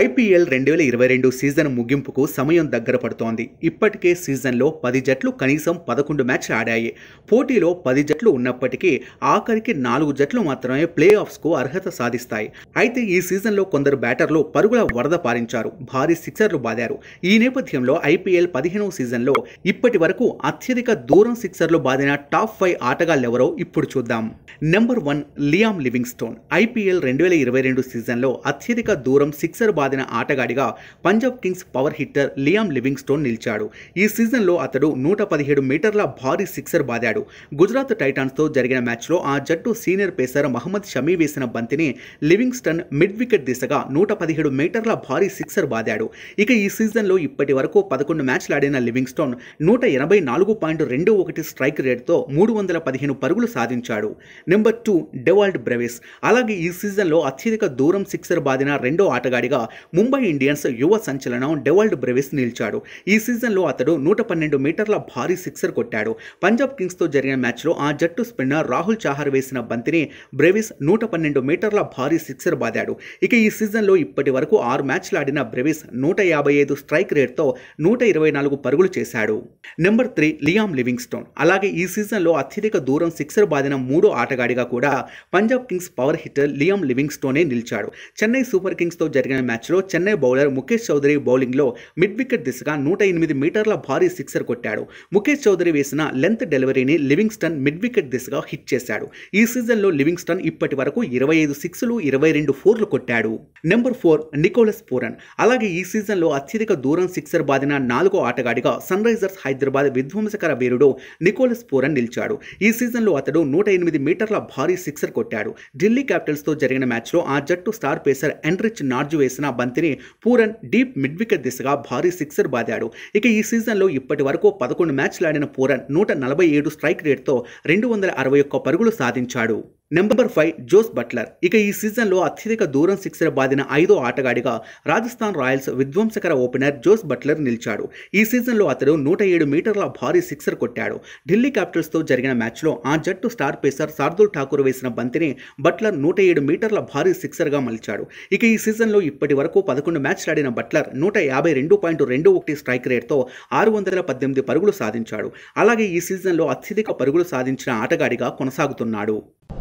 IPL రెండు వేల ఇరవై రెండు సీజన్ ముగింపుకు సమయం దగ్గర పడుతోంది ఇప్పటికే సీజన్లో పది జట్లు కనీసం పదకొండు మ్యాచ్ ఆడాయి పోటీలో పది జట్లు ఉన్నప్పటికీ ఆఖరికి నాలుగు జట్లు మాత్రమే ప్లే ఆఫ్స్కు అర్హత సాధిస్తాయి అయితే ఈ సీజన్లో కొందరు బ్యాటర్లు పరుగుల వరద పారించారు భారీ సిక్సర్లు బాదారు ఈ నేపథ్యంలో ఐపీఎల్ పదిహేనవ సీజన్లో ఇప్పటి వరకు అత్యధిక దూరం సిక్సర్లు బాదిన టాప్ ఫైవ్ ఆటగాళ్ళెవరో ఇప్పుడు చూద్దాం number one Liam Livingstone IPL రెండు వేల ఇరవై రెండు సీజన్లో అత్యధిక దూరం సిక్సర్ బాదిన ఆటగాడిగా Punjab kings power hitter Liam Livingstone నిలిచాడు ఈ సీజన్లో అతడు నూట పదిహేడు మీటర్ల భారీ సిక్సర్ బాదాడు గుజరాత్ టైటాన్స్తో జరిగిన మ్యాచ్లో ఆ జట్టు సీనియర్ పేసర్ మహమ్మద్ షమీ వేసిన బంతిని లివింగ్స్టన్ మిడ్ వికెట్ దిశగా నూట పదిహేడు మీటర్ల భారీ సిక్సర్ బాదాడు ఇక ఈ సీజన్లో ఇప్పటి వరకు పదకొండు మ్యాచ్లు ఆడిన లివింగ్స్టోన్ నూట ఎనభై నాలుగు పాయింట్ రెండు ఒకటి స్ట్రైక్ రేట్తో మూడు వందల పదిహేను పరుగులు సాధించాడు నెంబర్ టూ డెవాల్డ్ బ్రెవిస్ అలాగే ఈ సీజన్లో అత్యధిక దూరం సిక్సర్ బాదిన రెండో ఆటగాడిగా ముంబై ఇండియన్స్ యువ సంచలనం డెవల్డ్ బ్రెవిస్ నిలిచాడు ఈ సీజన్లో అతడు నూట పన్నెండు మీటర్ల భారీ సిక్సర్ కొట్టాడు పంజాబ్ కింగ్స్తో జరిగిన మ్యాచ్లో ఆ జట్టు స్పిన్నర్ రాహుల్ చాహర్ వేసిన బంతిని బ్రెవిస్ నూట పన్నెండు మీటర్ల భారీ సిక్సర్ బాదాడు ఇక ఈ సీజన్లో ఇప్పటి వరకు ఆరు మ్యాచ్లు ఆడిన బ్రెవిస్ నూట యాభై ఐదు స్ట్రైక్ రేట్తో నూట ఇరవై నాలుగు పరుగులు చేశాడు నెంబర్ త్రీ లియామ్ లివింగ్స్టోన్ అలాగే ఈ సీజన్లో అత్యధిక దూరం సిక్సర్ బాదిన మూడో ఆటగాడిగా కూడా Punjab kings power hitter Liam లివింగ్స్టోనే నిలిచాడు చెన్నై సూపర్ కింగ్స్తో జరిగిన మ్యాచ్ మ్యాచ్లో చెన్నై బౌలర్ ముఖేష్ చౌదరి బౌలింగ్లో మిడ్ వికెట్ దిశగా నూట ఎనిమిది మీటర్ల భారీ సిక్సర్ కొట్టాడు ముఖేష్ చౌదరి వేసిన లెంత్ డెలివరీని లివింగ్స్టన్ మిడ్ వికెట్ దిశగా హిట్ చేశాడు ఈ సీజన్లో లివింగ్స్టన్ ఇప్పటి వరకు ఇరవై ఐదు సిక్స్లు ఇరవై రెండు ఫోర్లు కొట్టాడు నెంబర్ ఫోర్ నికోలస్ పూరన్ అలాగే ఈ సీజన్లో అత్యధిక దూరం సిక్సర్ బాదిన నాలుగో ఆటగాడిగా సన్ రైజర్స్ హైదరాబాద్ విధ్వంసకర వీరుడు నికోలస్ పూరన్ నిలిచాడు ఈ సీజన్లో అతడు నూట ఎనిమిది మీటర్ల భారీ సిక్సర్ కొట్టాడు ఢిల్లీ క్యాపిటల్స్తో జరిగిన మ్యాచ్లో ఆ జట్టు స్టార్ పేసర్ ఎన్రిచ్ నార్జు వేసిన బంతిని పూరన్ డీప్ మిడ్ వికెట్ దిశగా భారీ సిక్సర్ బాదాడు ఇక ఈ సీజన్లో ఇప్పటి వరకు పదకొండు ఆడిన పూరన్ నూట నలభై ఏడు స్ట్రైక్ రేట్తో రెండు వందల అరవై ఒక్క పరుగులు సాధించాడు నెంబర్ ఫైవ్ జోస్ బట్లర్ ఇక ఈ సీజన్లో అత్యధిక దూరం సిక్సర్ బాదిన ఐదో ఆటగాడిగా రాజస్థాన్ రాయల్స్ విధ్వంసకర ఓపెనర్ జోస్ బట్లర్ నిలిచాడు ఈ సీజన్లో అతడు నూట ఏడు మీటర్ల భారీ సిక్సర్ కొట్టాడు ఢిల్లీ క్యాపిటల్స్తో జరిగిన మ్యాచ్లో ఆ జట్టు స్టార్ పేసర్ శార్దుల్ ఠాకూర్ వేసిన బంతిని బట్లర్ నూట ఏడు మీటర్ల భారీ సిక్సర్గా మలిచాడు ఇక ఈ సీజన్లో ఇప్పటి వరకు పదకొండు ఆడిన బట్లర్ నూట యాభై రెండు పాయింట్ రెండు ఒకటి స్ట్రైక్ రేట్తో ఆరు వందల పద్దెనిమిది పరుగులు సాధించాడు అలాగే ఈ సీజన్లో అత్యధిక పరుగులు సాధించిన ఆటగాడిగా కొనసాగుతున్నాడు